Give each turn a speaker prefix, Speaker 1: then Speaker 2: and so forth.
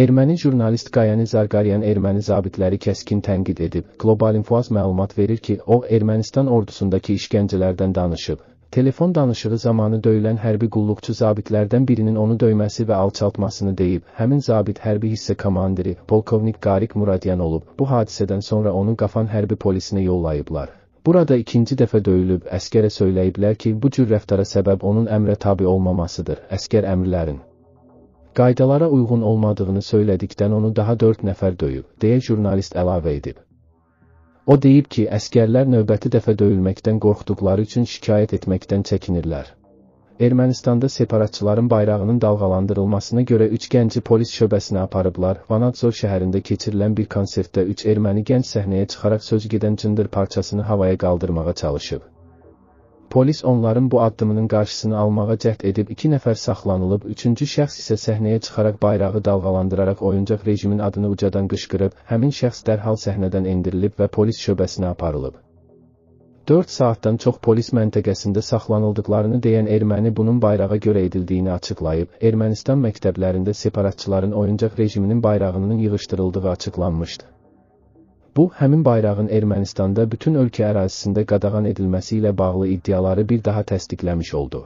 Speaker 1: Erməni jurnalist Qayani Zarqaryan erməni zabitləri kəskin tənqid edib. Global Infos məlumat verir ki, o Ermənistan ordusundakı işgəncələrdən danışıb. Telefon danışığı zamanı döyülən hərbi qulluqçu zabitlərdən birinin onu döyməsi və alçaltmasını deyib. Həmin zabit hərbi hissə komandiri polkovnik Qarik Muradyan olub. Bu hadisədən sonra onu Qafan hərbi polisinə yollayıblar. Burada ikinci dəfə döyülüb, əskərə söyləyiblər ki, bu cür rəftara səbəb onun əmrə tabi olmamasıdır. Əskər əmrlərin qaydalara uyğun olmadığını söylədikdən onu daha dörd nəfər döyüb, deyə jurnalist əlavə edib. O deyib ki, əskərlər növbəti dəfə döyülməkdən qorxduqları üçün şikayət etməkdən çəkinirlər. Ermənistanda separatçıların bayrağının dalğalandırılmasına görə üç gənci polis şöbəsinə aparıblar. Vanadzor şəhərində keçirilən bir konsertdə üç erməni gənc səhnəyə çıxaraq söz gedən cındır parçasını havaya qaldırmağa çalışıb. Polis onların bu addımının qarşısını almağa cəhd edib iki nəfər saxlanılıb, üçüncü şəxs isə səhnəyə çıxaraq bayrağı dalğalandıraraq oyuncaq rejimin adını ucadan qışqırıb, həmin şəxs dərhal səhnədən endirilib və polis şöbəsinə aparılıb. 4 saatdan çox polis məntəqəsində saxlanıldıqlarını deyən erməni bunun bayrağa görə edildiyini açıqlayıb, Ermənistan məktəblərində separatçıların oyuncaq rejiminin bayrağının yığışdırıldığı açıqlanmışdı. Bu, həmin bayrağın Ermənistanda bütün ölkə ərazisində qadağan edilməsi ilə bağlı iddiaları bir daha təsdiqləmiş oldu.